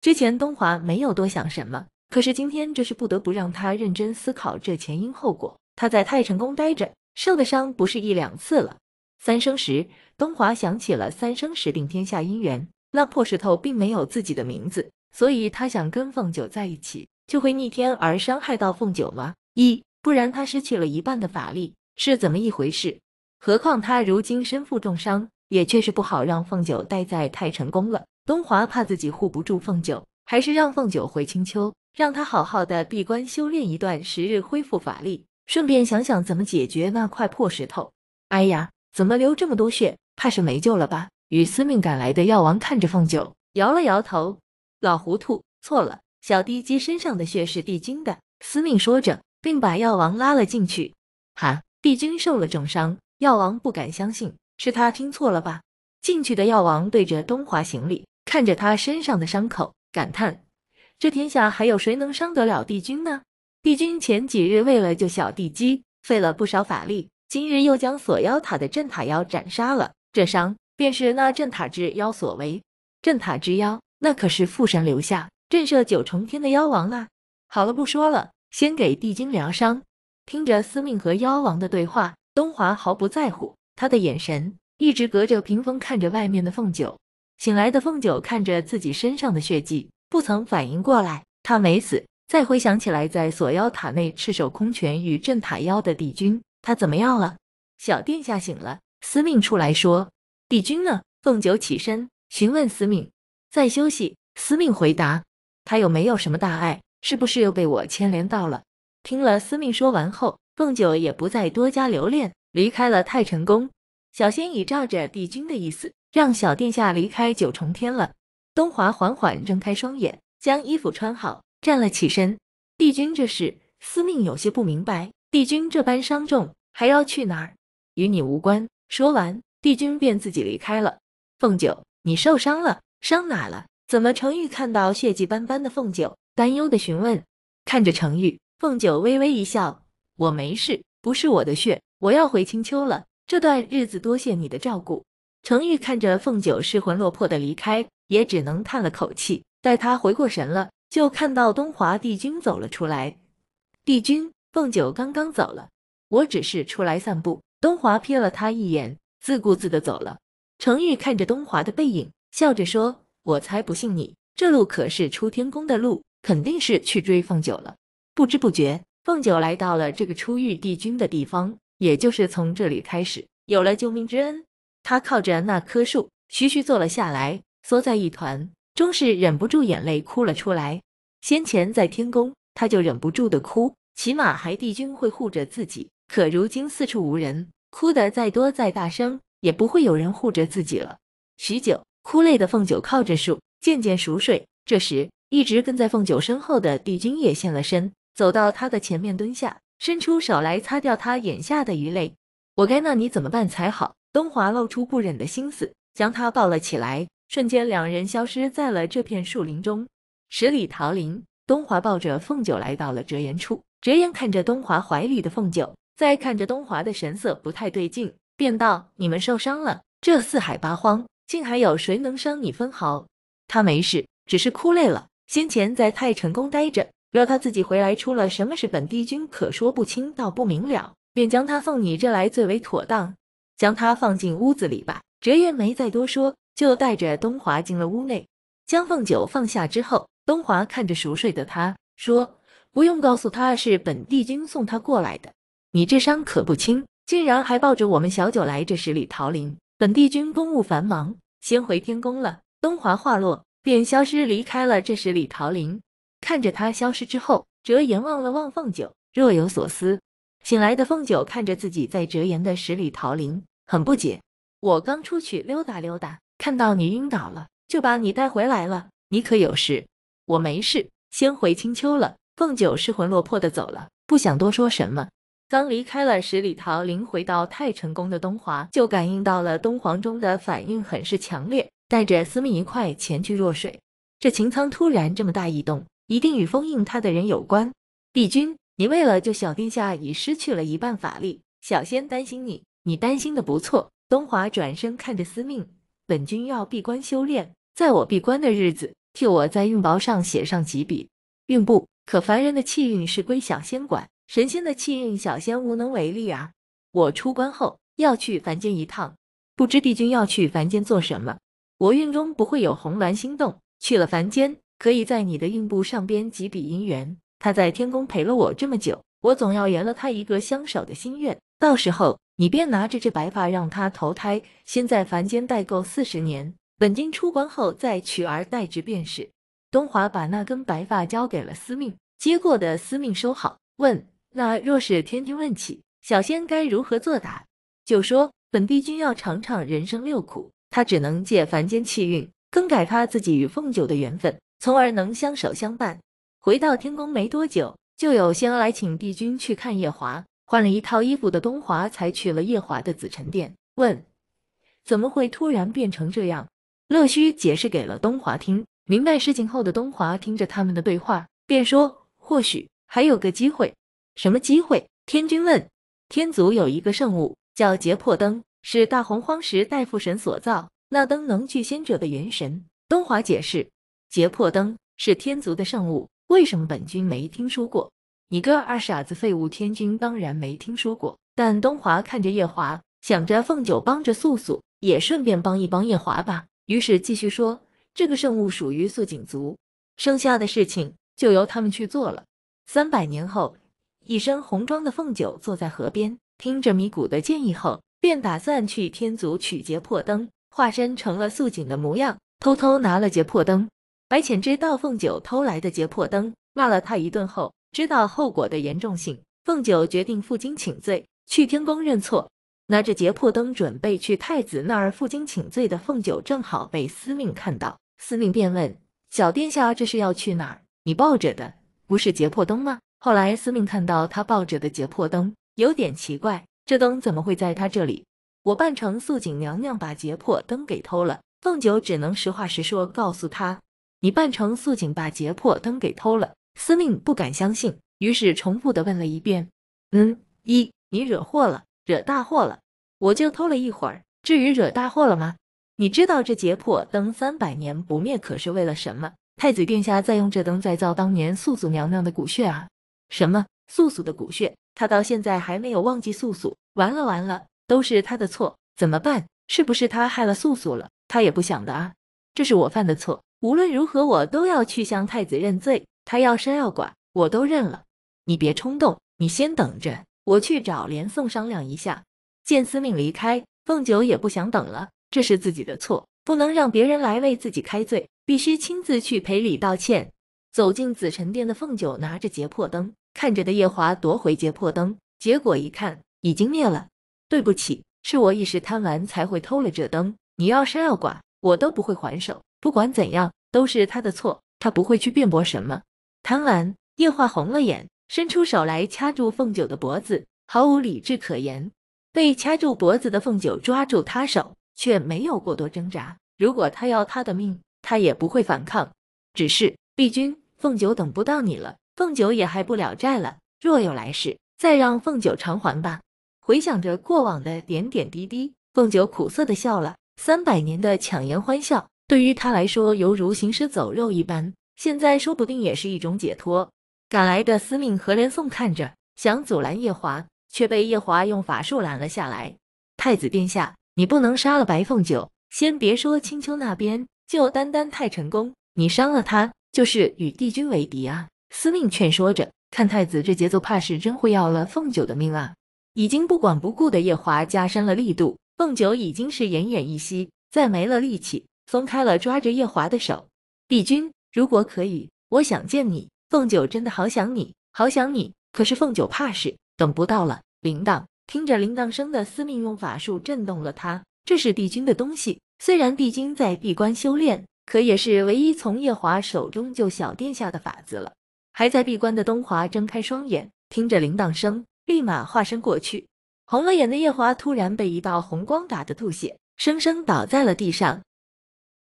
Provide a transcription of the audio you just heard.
之前东华没有多想什么，可是今天这是不得不让他认真思考这前因后果。他在太成宫待着，受的伤不是一两次了。三生石，东华想起了三生石定天下姻缘，那破石头并没有自己的名字，所以他想跟凤九在一起，就会逆天而伤害到凤九吗？一，不然他失去了一半的法力，是怎么一回事？何况他如今身负重伤，也确实不好让凤九待在太成宫了。东华怕自己护不住凤九，还是让凤九回青丘，让他好好的闭关修炼一段时日，恢复法力，顺便想想怎么解决那块破石头。哎呀，怎么流这么多血？怕是没救了吧？与司命赶来的药王看着凤九，摇了摇头。老糊涂，错了，小帝姬身上的血是帝君的。司命说着，并把药王拉了进去。哈，帝君受了重伤。药王不敢相信，是他听错了吧？进去的药王对着东华行礼。看着他身上的伤口，感叹：“这天下还有谁能伤得了帝君呢？帝君前几日为了救小帝姬，费了不少法力，今日又将锁妖塔的镇塔妖斩杀了，这伤便是那镇塔之妖所为。镇塔之妖，那可是父神留下震慑九重天的妖王啊！”好了，不说了，先给帝君疗伤。听着司命和妖王的对话，东华毫不在乎，他的眼神一直隔着屏风看着外面的凤九。醒来的凤九看着自己身上的血迹，不曾反应过来，他没死。再回想起来，在锁妖塔内赤手空拳与镇塔妖的帝君，他怎么样了？小殿下醒了，司命出来说：“帝君呢？”凤九起身询问司命：“在休息。”司命回答：“他又没有什么大碍，是不是又被我牵连到了？”听了司命说完后，凤九也不再多加留恋，离开了太晨宫。小仙已照着帝君的意思。让小殿下离开九重天了。东华缓缓睁开双眼，将衣服穿好，站了起身。帝君，这是司命有些不明白，帝君这般伤重还要去哪儿？与你无关。说完，帝君便自己离开了。凤九，你受伤了，伤哪了？怎么？程玉看到血迹斑斑的凤九，担忧的询问。看着程玉，凤九微微一笑：“我没事，不是我的血。我要回青丘了。这段日子多谢你的照顾。”程玉看着凤九失魂落魄的离开，也只能叹了口气。待他回过神了，就看到东华帝君走了出来。帝君，凤九刚刚走了，我只是出来散步。东华瞥了他一眼，自顾自的走了。程玉看着东华的背影，笑着说：“我才不信你，这路可是出天宫的路，肯定是去追凤九了。”不知不觉，凤九来到了这个出遇帝君的地方，也就是从这里开始，有了救命之恩。他靠着那棵树，徐徐坐了下来，缩在一团，终是忍不住眼泪哭了出来。先前在天宫，他就忍不住的哭，起码还帝君会护着自己，可如今四处无人，哭得再多再大声，也不会有人护着自己了。许久，哭累的凤九靠着树，渐渐熟睡。这时，一直跟在凤九身后的帝君也现了身，走到他的前面蹲下，伸出手来擦掉他眼下的鱼泪。我该拿你怎么办才好？东华露出不忍的心思，将他抱了起来，瞬间两人消失在了这片树林中。十里桃林，东华抱着凤九来到了折颜处。折颜看着东华怀里的凤九，再看着东华的神色不太对劲，便道：“你们受伤了，这四海八荒竟还有谁能伤你分毫？他没事，只是哭累了。先前在太晨宫待着，若他自己回来出了什么事，本帝君可说不清，道不明了，便将他送你这来最为妥当。”将他放进屋子里吧。折颜没再多说，就带着东华进了屋内，将凤九放下之后，东华看着熟睡的他说：“不用告诉他是本帝君送他过来的，你这伤可不轻，竟然还抱着我们小九来这十里桃林。本帝君公务繁忙，先回天宫了。”东华话落，便消失离开了这十里桃林。看着他消失之后，折颜望了望凤九，若有所思。醒来的凤九看着自己在折颜的十里桃林。很不解，我刚出去溜达溜达，看到你晕倒了，就把你带回来了。你可有事？我没事，先回青丘了。凤九失魂落魄的走了，不想多说什么。刚离开了十里桃林，回到太晨宫的东华就感应到了东皇钟的反应很是强烈，带着司命一块前去若水。这擎苍突然这么大异动，一定与封印他的人有关。帝君，你为了救小殿下，已失去了一半法力，小仙担心你。你担心的不错。东华转身看着司命，本君要闭关修炼，在我闭关的日子，替我在运薄上写上几笔。运簿，可凡人的气运是归小仙管，神仙的气运小仙无能为力啊。我出关后要去凡间一趟，不知帝君要去凡间做什么？我运中不会有红鸾心动，去了凡间，可以在你的运簿上边几笔姻缘。他在天宫陪了我这么久，我总要圆了他一个相守的心愿，到时候。你便拿着这白发让他投胎，先在凡间待够四十年，本帝出关后再取而代之便是。东华把那根白发交给了司命，接过的司命收好，问那若是天天问起，小仙该如何作答？就说本帝君要尝尝人生六苦，他只能借凡间气运更改他自己与凤九的缘分，从而能相守相伴。回到天宫没多久，就有仙来请帝君去看夜华。换了一套衣服的东华才去了夜华的紫宸殿，问怎么会突然变成这样？乐胥解释给了东华听。明白事情后的东华听着他们的对话，便说或许还有个机会。什么机会？天君问。天族有一个圣物叫劫破灯，是大洪荒时代父神所造。那灯能聚仙者的元神。东华解释，劫破灯是天族的圣物，为什么本君没听说过？你个二傻子废物天君当然没听说过，但东华看着夜华，想着凤九帮着素素，也顺便帮一帮夜华吧，于是继续说：“这个圣物属于素锦族，剩下的事情就由他们去做了。”三百年后，一身红装的凤九坐在河边，听着米谷的建议后，便打算去天族取劫破灯，化身成了素锦的模样，偷偷拿了劫破灯。白浅知道凤九偷来的劫破灯，骂了他一顿后。知道后果的严重性，凤九决定负荆请罪，去天宫认错。拿着劫破灯准备去太子那儿负荆请罪的凤九，正好被司命看到，司命便问：“小殿下这是要去哪儿？你抱着的不是劫破灯吗？”后来司命看到他抱着的劫破灯，有点奇怪，这灯怎么会在他这里？我扮成素锦娘娘把劫破灯给偷了。凤九只能实话实说，告诉他：“你扮成素锦把劫破灯给偷了。”司令不敢相信，于是重复的问了一遍：“嗯，一，你惹祸了，惹大祸了。我就偷了一会儿，至于惹大祸了吗？你知道这劫破灯三百年不灭，可是为了什么？太子殿下在用这灯再造当年素素娘娘的骨血啊！什么素素的骨血？他到现在还没有忘记素素。完了完了，都是他的错，怎么办？是不是他害了素素了？他也不想的啊！这是我犯的错，无论如何我都要去向太子认罪。”他要杀要剐，我都认了。你别冲动，你先等着，我去找连宋商量一下。见司命离开，凤九也不想等了。这是自己的错，不能让别人来为自己开罪，必须亲自去赔礼道歉。走进紫宸殿的凤九拿着结魄灯，看着的夜华夺回结魄灯，结果一看已经灭了。对不起，是我一时贪玩才会偷了这灯。你要杀要剐，我都不会还手。不管怎样，都是他的错，他不会去辩驳什么。谈完，夜华红了眼，伸出手来掐住凤九的脖子，毫无理智可言。被掐住脖子的凤九抓住他手，却没有过多挣扎。如果他要他的命，他也不会反抗。只是，碧君，凤九等不到你了，凤九也还不了债了。若有来世，再让凤九偿还吧。回想着过往的点点滴滴，凤九苦涩的笑了。三百年的强颜欢笑，对于他来说，犹如行尸走肉一般。现在说不定也是一种解脱。赶来的司命和连宋看着，想阻拦夜华，却被夜华用法术拦了下来。太子殿下，你不能杀了白凤九。先别说青丘那边，就单单太成功，你伤了他，就是与帝君为敌啊！司命劝说着，看太子这节奏，怕是真会要了凤九的命啊！已经不管不顾的夜华加深了力度，凤九已经是奄奄一息，再没了力气，松开了抓着夜华的手。帝君。如果可以，我想见你。凤九真的好想你，好想你。可是凤九怕是等不到了。铃铛，听着铃铛声的司命用法术震动了他。这是帝君的东西，虽然帝君在闭关修炼，可也是唯一从夜华手中救小殿下的法子了。还在闭关的东华睁开双眼，听着铃铛声，立马化身过去。红了眼的夜华突然被一道红光打得吐血，生生倒在了地上。